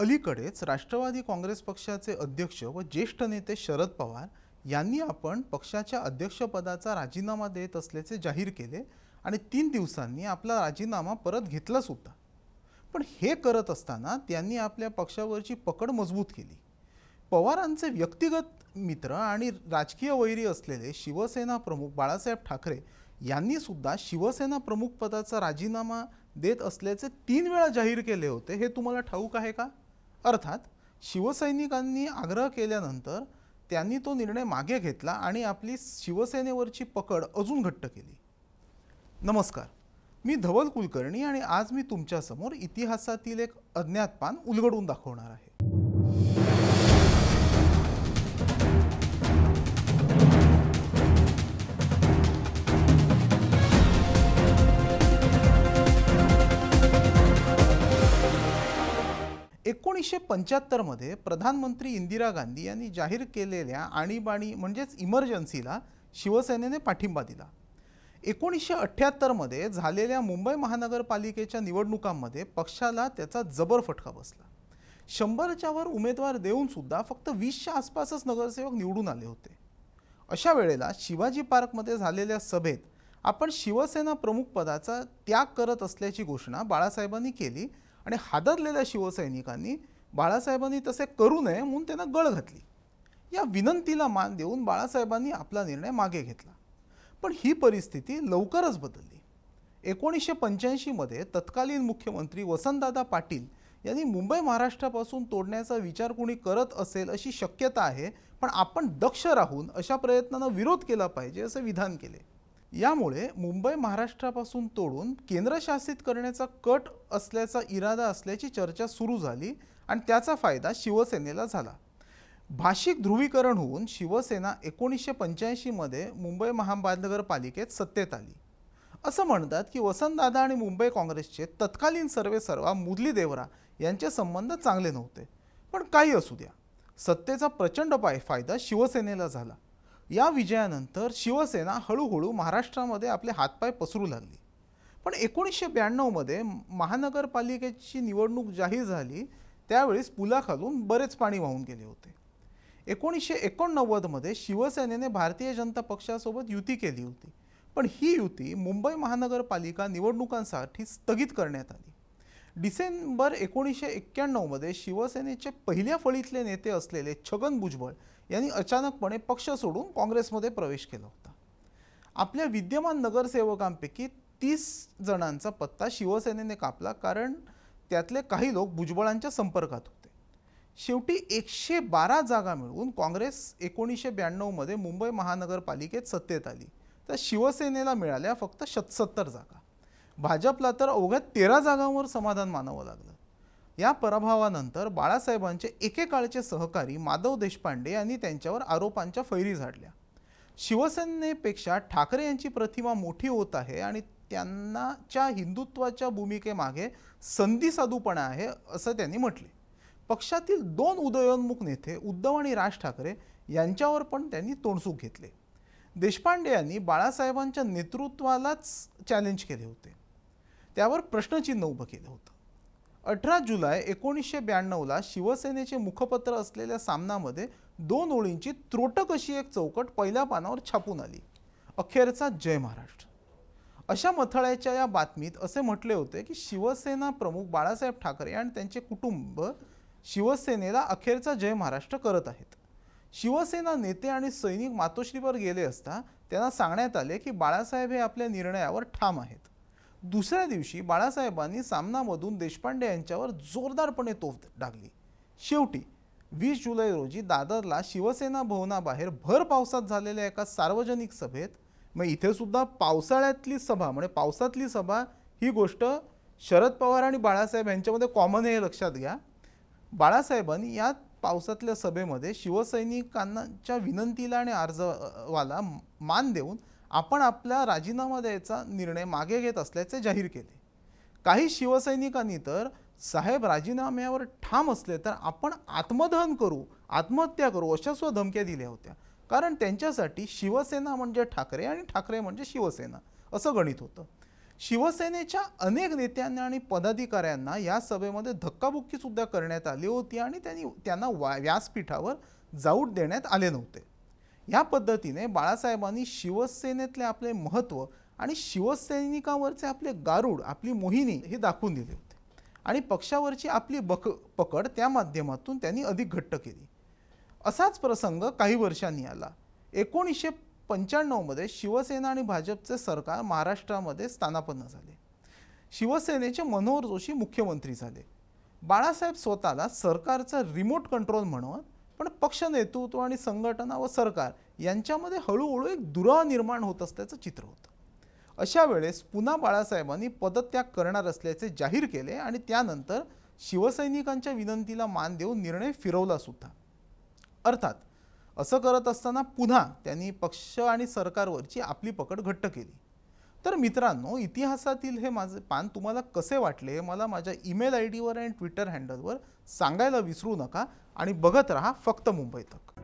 अलीकडेच राष्ट्रवादी काँग्रेस पक्षाचे अध्यक्ष व ज्येष्ठ नेते शरद पवार यांनी आपण पक्षाच्या अध्यक्षपदाचा राजीनामा देत असल्याचे जाहीर केले आणि तीन दिवसांनी आपला राजीनामा परत घेतला सुद्धा पण हे करत असताना त्यांनी आपल्या पक्षावरची पकड मजबूत केली पवारांचे व्यक्तिगत मित्र आणि राजकीय वैरी असलेले शिवसेना प्रमुख बाळासाहेब ठाकरे यांनी सुद्धा शिवसेना प्रमुख पदाचा राजीनामा देत असल्याचे तीन वेळा जाहीर केले होते हे तुम्हाला ठाऊक आहे का अर्थात शिवसैनिकांनी आग्रह केल्यानंतर त्यांनी तो निर्णय मागे घेतला आणि आपली शिवसेनेवरची पकड अजून घट्ट केली नमस्कार मी धवल कुलकर्णी आणि आज मी तुमच्यासमोर इतिहासातील एक अज्ञात पान उलगडून दाखवणार आहे एकोणीसशे पंच्याहत्तरमध्ये प्रधानमंत्री इंदिरा गांधी यांनी जाहीर केलेल्या आणीबाणी म्हणजेच इमर्जन्सीला शिवसेनेने पाठिंबा दिला एकोणीसशे अठ्ठ्याहत्तरमध्ये झालेल्या मुंबई महानगरपालिकेच्या निवडणुकांमध्ये पक्षाला त्याचा जबर फटका बसला शंभरच्या वर उमेदवार सुद्धा फक्त वीसच्या आसपासच नगरसेवक निवडून आले होते अशा वेळेला शिवाजी पार्कमध्ये झालेल्या सभेत आपण शिवसेना प्रमुख पदाचा त्याग करत असल्याची घोषणा बाळासाहेबांनी केली आणि हादरलेल्या शिवसैनिकांनी बाळासाहेबांनी तसे करू नये म्हणून त्यांना गळ घातली या विनंतीला मान देऊन बाळासाहेबांनी आपला निर्णय मागे घेतला पण ही परिस्थिती लवकरच बदलली एकोणीसशे पंच्याऐंशीमध्ये तत्कालीन मुख्यमंत्री वसंतदादा पाटील यांनी मुंबई महाराष्ट्रापासून तोडण्याचा विचार कोणी करत असेल अशी शक्यता आहे पण आपण दक्ष राहून अशा प्रयत्नांना विरोध केला पाहिजे असे विधान केले यामुळे मुंबई महाराष्ट्रापासून तोडून केंद्रशासित करण्याचा कट असल्याचा इरादा असल्याची चर्चा सुरू झाली आणि त्याचा फायदा शिवसेनेला झाला भाषिक ध्रुवीकरण होऊन शिवसेना एकोणीसशे पंच्याऐंशीमध्ये मुंबई महानगरपालिकेत सत्तेत आली असं म्हणतात की वसंतदादा आणि मुंबई काँग्रेसचे तत्कालीन सर्वे सर्वा मुदली देवरा यांचे संबंध चांगले नव्हते पण काही असू द्या सत्तेचा प्रचंड पाय फायदा शिवसेनेला झाला या विजयानंतर शिवसेना हळूहळू महाराष्ट्रामध्ये आपले हातपाय पसरू लागली पण एकोणीसशे ब्याण्णवमध्ये महानगरपालिकेची निवडणूक जाहीर झाली त्यावेळेस पुलाखालून बरेच पाणी वाहून गेले होते एकोणीसशे एकोणनव्वदमध्ये शिवसेनेने भारतीय जनता पक्षासोबत युती केली होती पण ही युती मुंबई महानगरपालिका निवडणुकांसाठी स्थगित करण्यात आली डिसेंबर एकोणीसशे एक्क्याण्णवमध्ये शिवसेनेचे पहिल्या फळीतले नेते असलेले छगन भुजबळ यांनी अचानकपणे पक्ष सोडून काँग्रेसमध्ये प्रवेश केला होता आपल्या विद्यमान नगरसेवकांपैकी तीस जणांचा पत्ता शिवसेनेने कापला कारण त्यातले काही लोक भुजबळांच्या संपर्कात होते शेवटी एकशे बारा जागा मिळवून काँग्रेस एकोणीसशे ब्याण्णवमध्ये मुंबई महानगरपालिकेत सत्तेत आली तर शिवसेनेला मिळाल्या फक्त सत्सत्तर जागा भाजपला तर अवघ्या तेरा जागांवर समाधान मानावं लागलं या पराभवानंतर बाळासाहेबांचे एकेकाळचे सहकारी माधव देशपांडे यांनी त्यांच्यावर आरोपांच्या फैरी झाडल्या शिवसेनेपेक्षा ठाकरे यांची प्रतिमा मोठी होत आहे आणि त्यांनाच्या हिंदुत्वाच्या भूमिकेमागे संधी साधूपणा आहे असं त्यांनी म्हटले पक्षातील दोन उदयोन्मुख नेते उद्धव आणि राज ठाकरे यांच्यावर पण त्यांनी तोंडसूक घेतले देशपांडे यांनी बाळासाहेबांच्या नेतृत्वालाच चॅलेंज केले होते त्यावर प्रश्नचिन्ह उभं केलं होतं अठरा जुलै एकोणीसशे ब्याण्णवला शिवसेनेचे मुखपत्र असलेल्या सामनामध्ये दोन ओळींची त्रोटक अशी एक चौकट पहिल्या पानावर छापून आली अखेरचा जय महाराष्ट्र अशा मथळ्याच्या या बातमीत असे म्हटले होते की शिवसेना प्रमुख बाळासाहेब ठाकरे आणि त्यांचे कुटुंब शिवसेनेला अखेरचा जय महाराष्ट्र करत आहेत शिवसेना नेते आणि सैनिक मातोश्रीवर गेले असता त्यांना सांगण्यात आले की बाळासाहेब हे आपल्या निर्णयावर ठाम आहेत दुसऱ्या दिवशी बाळासाहेबांनी सामनामधून देशपांडे यांच्यावर जोरदारपणे तोफ डागली शेवटी वीस जुलै रोजी दादरला शिवसेना भवनाबाहेर भर पावसात झालेल्या एका सार्वजनिक सभेत मग इथे सुद्धा पावसाळ्यातली सभा म्हणजे पावसातली सभा ही गोष्ट शरद पवार आणि बाळासाहेब यांच्यामध्ये कॉमन आहे लक्षात घ्या बाळासाहेबांनी या पावसातल्या सभेमध्ये शिवसैनिकांच्या विनंतीला आणि अर्जवाला मान देऊन आपण आपला राजीनामा द्यायचा निर्णय मागे घेत असल्याचे जाहीर केले काही शिवसैनिकांनी तर साहेब राजीनाम्यावर ठाम असले तर आपण आत्मदहन करू आत्महत्या करू अशा सुद्धा धमक्या दिल्या होत्या कारण त्यांच्यासाठी शिवसेना म्हणजे ठाकरे आणि ठाकरे म्हणजे शिवसेना असं गणित होतं शिवसेनेच्या अनेक नेत्यांना आणि पदाधिकाऱ्यांना या सभेमध्ये धक्काबुक्कीसुद्धा करण्यात आली होती आणि त्यांनी त्यांना व्यासपीठावर जाऊट देण्यात आले नव्हते या पद्धतीने बाळासाहेबांनी शिवसेनेतले आपले महत्त्व आणि शिवसैनिकावरचे आपले गारूड आपली मोहिनी हे दाखवून दिले होते आणि पक्षावरची आपली बक पकड त्या माध्यमातून त्यांनी अधिक घट्ट केली असाच प्रसंग काही वर्षांनी आला एकोणीसशे पंच्याण्णवमध्ये शिवसेना आणि भाजपचे सरकार महाराष्ट्रामध्ये स्थानापन्न झाले शिवसेनेचे मनोहर जोशी मुख्यमंत्री झाले बाळासाहेब स्वतःला सरकारचा रिमोट कंट्रोल म्हणून पण पक्ष नेतृत्व आणि संघटना व सरकार यांच्यामध्ये हळूहळू एक दुरा निर्माण होत असल्याचं चित्र होतं अशा वेळेस पुन्हा बाळासाहेबांनी पदत्याग करणार असल्याचे जाहीर केले आणि त्यानंतर शिवसैनिकांच्या विनंतीला मान देऊन निर्णय फिरवला सुद्धा अर्थात असं करत असताना पुन्हा त्यांनी पक्ष आणि सरकारवरची आपली पकड घट्ट केली तर मित्रांनो इतिहासातील हे माझे पान तुम्हाला कसे वाटले मला माझ्या ईमेल आय डीवर आणि ट्विटर हँडलवर सांगायला विसरू नका आणि बघत राहा फक्त मुंबई तक